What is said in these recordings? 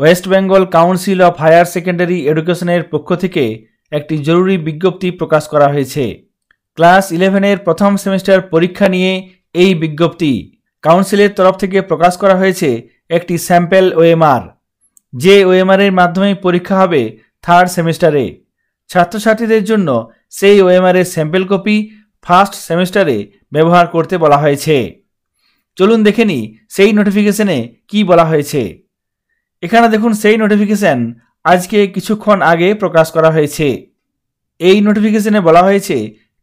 West Bengal council of higher secondary এডুকেশনের পক্ষ থেকে একটি জরুরি বিজ্ঞপ্তি প্রকাশ করা হয়েছে ক্লাস ইলেভেনের প্রথম সেমিস্টার পরীক্ষা নিয়ে এই বিজ্ঞপ্তি কাউন্সিলের তরফ থেকে প্রকাশ করা হয়েছে একটি স্যাম্পেল ওএমআর যে ওএমআরের মাধ্যমে পরীক্ষা হবে থার্ড সেমিস্টারে ছাত্রছাত্রীদের জন্য সেই ওএমআরের স্যাম্পেল কপি ফার্স্ট সেমিস্টারে ব্যবহার করতে বলা হয়েছে চলুন দেখে নিই সেই নোটিফিকেশনে কি বলা হয়েছে এখানে দেখুন সেই নোটিফিকেশন আজকে কিছুক্ষণ আগে প্রকাশ করা হয়েছে এই নোটিফিকেশনে বলা হয়েছে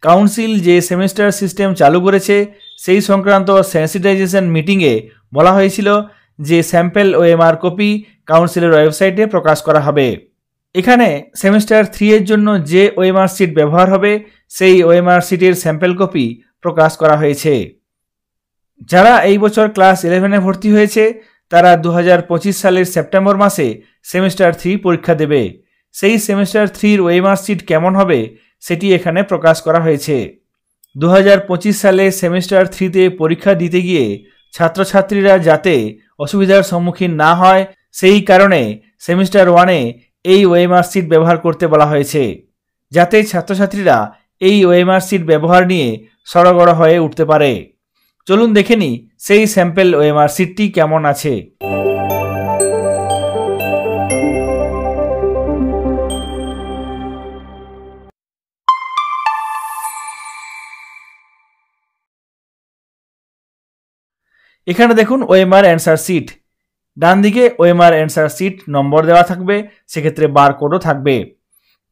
কাউন্সিল যে সেমিস্টার সিস্টেম চালু করেছে সেই সংক্রান্ত সেন্সিটাইজেশন মিটিংয়ে বলা হয়েছিল যে স্যাম্পেল ও এমআর কপি কাউন্সিলের ওয়েবসাইটে প্রকাশ করা হবে এখানে সেমিস্টার থ্রি এর জন্য যে ওএমআর সিট ব্যবহার হবে সেই ওএমআর সিটের স্যাম্পেল কপি প্রকাশ করা হয়েছে যারা এই বছর ক্লাস ইলেভেনে ভর্তি হয়েছে তারা দু সালের সেপ্টেম্বর মাসে সেমিস্টার থ্রি পরীক্ষা দেবে সেই সেমিস্টার থ্রির মার্কশিট কেমন হবে সেটি এখানে প্রকাশ করা হয়েছে দু সালে সেমিস্টার থ্রিতে পরীক্ষা দিতে গিয়ে ছাত্রছাত্রীরা যাতে অসুবিধার সম্মুখীন না হয় সেই কারণে সেমিস্টার ওয়ানে এই মার্কশিট ব্যবহার করতে বলা হয়েছে যাতে ছাত্রছাত্রীরা এই মার্কশিট ব্যবহার নিয়ে সড়গড় হয়ে উঠতে পারে চলুন দেখে নিই সেই স্যাম্পেল ওএমআর সিটটি কেমন আছে এখানে দেখুন ওএমআর অ্যান্সার সিট ডান দিকে ওএমআর অ্যান্সার সিট নম্বর দেওয়া থাকবে সেক্ষেত্রে বারকোডও থাকবে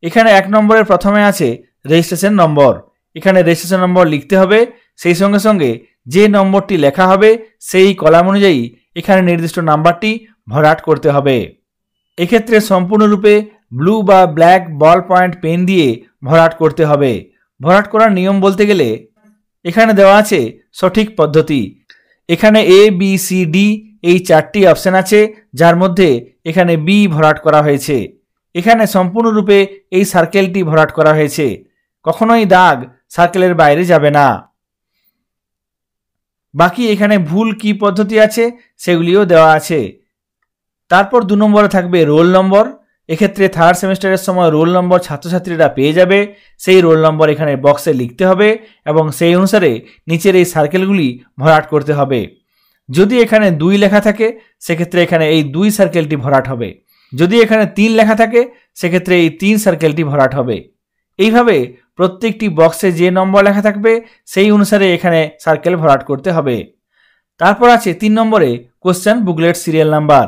এখানে এক নম্বরের প্রথমে আছে রেজিস্ট্রেশন নম্বর এখানে রেজিস্ট্রেশন নম্বর লিখতে হবে সেই সঙ্গে সঙ্গে যে নম্বরটি লেখা হবে সেই কলাম অনুযায়ী এখানে নির্দিষ্ট নাম্বারটি ভরাট করতে হবে এক্ষেত্রে সম্পূর্ণরূপে ব্লু বা ব্ল্যাক বল পয়েন্ট পেন দিয়ে ভরাট করতে হবে ভরাট করার নিয়ম বলতে গেলে এখানে দেওয়া আছে সঠিক পদ্ধতি এখানে এ বি সি ডি এই চারটি অপশান আছে যার মধ্যে এখানে বি ভরাট করা হয়েছে এখানে সম্পূর্ণরূপে এই সার্কেলটি ভরাট করা হয়েছে কখনোই দাগ সার্কেলের বাইরে যাবে না বাকি এখানে ভুল কি পদ্ধতি আছে সেগুলিও দেওয়া আছে তারপর দু নম্বরে থাকবে রোল নম্বর এক্ষেত্রে থার্ড সেমিস্টারের সময় রোল নম্বর ছাত্রছাত্রীরা পেয়ে যাবে সেই রোল নম্বর এখানে বক্সে লিখতে হবে এবং সেই অনুসারে নিচের এই সার্কেলগুলি ভরাট করতে হবে যদি এখানে দুই লেখা থাকে সেক্ষেত্রে এখানে এই দুই সার্কেলটি ভরাট হবে যদি এখানে তিন লেখা থাকে সেক্ষেত্রে এই তিন সার্কেলটি ভরাট হবে এইভাবে প্রত্যেকটি বক্সে যে নম্বর লেখা থাকবে সেই অনুসারে এখানে সার্কেল ভরাট করতে হবে তারপর আছে তিন নম্বরে কোশ্চেন বুকলেট সিরিয়াল নাম্বার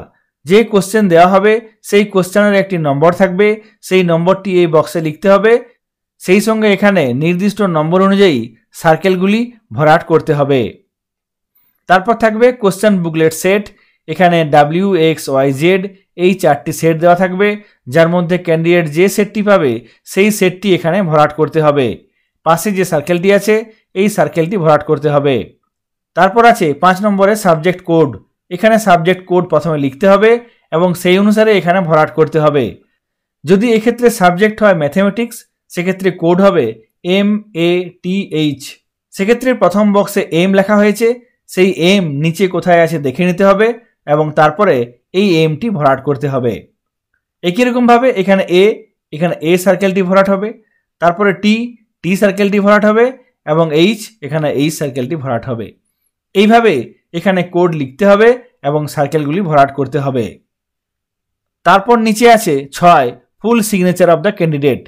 যে কোশ্চেন দেওয়া হবে সেই কোশ্চেনের একটি নম্বর থাকবে সেই নম্বরটি এই বক্সে লিখতে হবে সেই সঙ্গে এখানে নির্দিষ্ট নম্বর অনুযায়ী সার্কেলগুলি ভরাট করতে হবে তারপর থাকবে কোশ্চেন বুকলেট সেট এখানে ডাব্লিউ এক্স ওয়াই জেড এই চারটি সেট দেওয়া থাকবে যার মধ্যে ক্যান্ডিডেট যে সেটটি পাবে সেই সেটটি এখানে ভরাট করতে হবে পাশে যে সার্কেলটি আছে এই সার্কেলটি ভরাট করতে হবে তারপর আছে পাঁচ নম্বরে সাবজেক্ট কোড এখানে সাবজেক্ট কোড প্রথমে লিখতে হবে এবং সেই অনুসারে এখানে ভরাট করতে হবে যদি এক্ষেত্রে সাবজেক্ট হয় ম্যাথামেটিক্স সেক্ষেত্রে কোড হবে এম এ টি এইচ সেক্ষেত্রে প্রথম বক্সে এম লেখা হয়েছে সেই এম নিচে কোথায় আছে দেখে নিতে হবে এবং তারপরে এই এমটি ভরাট করতে হবে একই রকমভাবে এখানে এ এখানে এ সার্কেলটি ভরাট হবে তারপরে টি টি সার্কেলটি ভরাট হবে এবং এইচ এখানে এইচ সার্কেলটি ভরাট হবে এইভাবে এখানে কোড লিখতে হবে এবং সার্কেলগুলি ভরাট করতে হবে তারপর নিচে আছে ছয় full signature of the candidate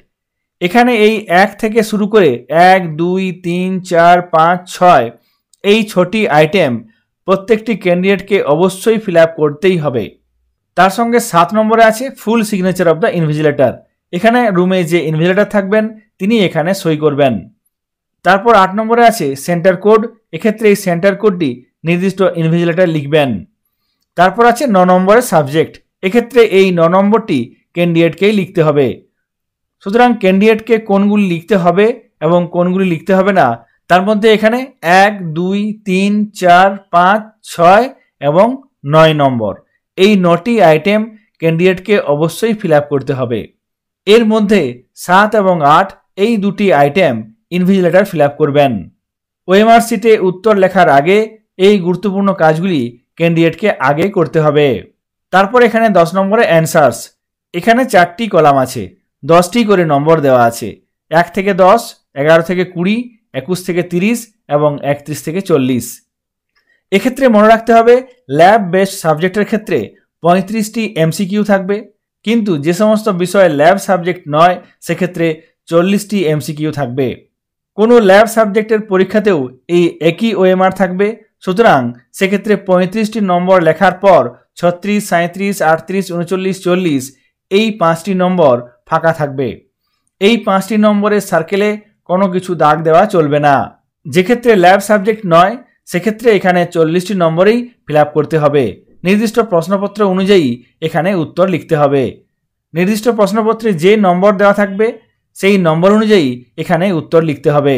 এখানে এই এক থেকে শুরু করে এক দুই তিন চার পাঁচ ছয় এই ছটি আইটেম প্রত্যেকটি ক্যান্ডিডেটকে অবশ্যই ফিল করতেই হবে তার সঙ্গে সাত নম্বরে আছে full signature of the invigilator এখানে রুমে যে ইনভিজিলেটার থাকবেন তিনি এখানে সই করবেন তারপর আট নম্বরে আছে সেন্টার কোড এক্ষেত্রে এই সেন্টার কোডটি নির্দিষ্ট ইনভিজিলেটার লিখবেন তারপর আছে ন নম্বরে সাবজেক্ট এক্ষেত্রে এই ন নম্বরটি ক্যান্ডিডেটকেই লিখতে হবে সুতরাং ক্যান্ডিডেটকে কোনগুলি লিখতে হবে এবং কোনগুলি লিখতে হবে না তার মধ্যে এখানে এক দুই তিন চার পাঁচ ছয় এবং নয় নম্বর এই নটি আইটেম ক্যান্ডিডেটকে অবশ্যই ফিল করতে হবে এর মধ্যে সাত এবং আট এই দুটি আইটেম ইনভিজিলেটার ফিল করবেন ওএমআর সিটে উত্তর লেখার আগে এই গুরুত্বপূর্ণ কাজগুলি ক্যান্ডিডেটকে আগে করতে হবে তারপর এখানে দশ নম্বরে অ্যান্সার্স এখানে চারটি কলাম আছে দশটি করে নম্বর দেওয়া আছে এক থেকে দশ এগারো থেকে কুড়ি একুশ থেকে তিরিশ এবং একত্রিশ থেকে চল্লিশ এক্ষেত্রে মনে রাখতে হবে ল্যাব বেসড সাবজেক্টের ক্ষেত্রে পঁয়ত্রিশটি এমসিকিউ থাকবে কিন্তু যে সমস্ত বিষয়ে ল্যাব সাবজেক্ট নয় সেক্ষেত্রে চল্লিশটি এমসিকিউ থাকবে কোনো ল্যাব সাবজেক্টের পরীক্ষাতেও এই একই ওএমআর থাকবে সুতরাং সেক্ষেত্রে পঁয়ত্রিশটি নম্বর লেখার পর ছত্রিশ সাঁত্রিশ আটত্রিশ উনচল্লিশ চল্লিশ এই পাঁচটি নম্বর ফাঁকা থাকবে এই পাঁচটি নম্বরের সার্কেলে কোনো কিছু দাগ দেওয়া চলবে না যেক্ষেত্রে ল্যাব সাবজেক্ট নয় সেক্ষেত্রে এখানে চল্লিশটি নম্বরেই ফিল করতে হবে নির্দিষ্ট প্রশ্নপত্র অনুযায়ী এখানে উত্তর লিখতে হবে নির্দিষ্ট প্রশ্নপত্রে যে নম্বর দেওয়া থাকবে সেই নম্বর অনুযায়ী এখানে উত্তর লিখতে হবে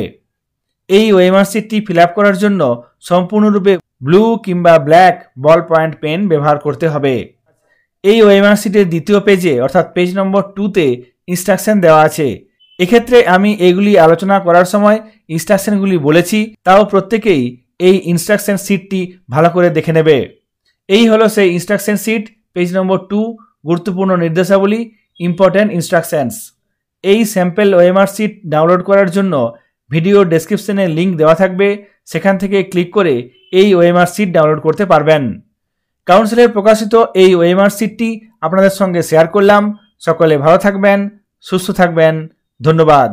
এই ওয়েমার্কশিটটি ফিল করার জন্য সম্পূর্ণরূপে ব্লু কিংবা ব্ল্যাক বল পয়েন্ট পেন ব্যবহার করতে হবে এই ওয়েমার্কশিটের দ্বিতীয় পেজে অর্থাৎ পেজ নম্বর টুতে ইনস্ট্রাকশন দেওয়া আছে এক্ষেত্রে আমি এগুলি আলোচনা করার সময় ইনস্ট্রাকশনগুলি বলেছি তাও প্রত্যেকেই এই ইনস্ট্রাকশন শিটটি ভালো করে দেখে নেবে এই হলো সেই instruction sheet page number two গুরুত্বপূর্ণ নির্দেশাবলী ইম্পর্ট্যান্ট ইনস্ট্রাকশানস এই স্যাম্পেল ওএমআর শিট ডাউনলোড করার জন্য ভিডিও ডেসক্রিপশনে লিঙ্ক দেওয়া থাকবে সেখান থেকে ক্লিক করে এই ওএমআর শিট ডাউনলোড করতে পারবেন কাউন্সিলের প্রকাশিত এই ওয়েমার শিটটি আপনাদের সঙ্গে শেয়ার করলাম সকলে ভালো থাকবেন সুস্থ থাকবেন ধন্যবাদ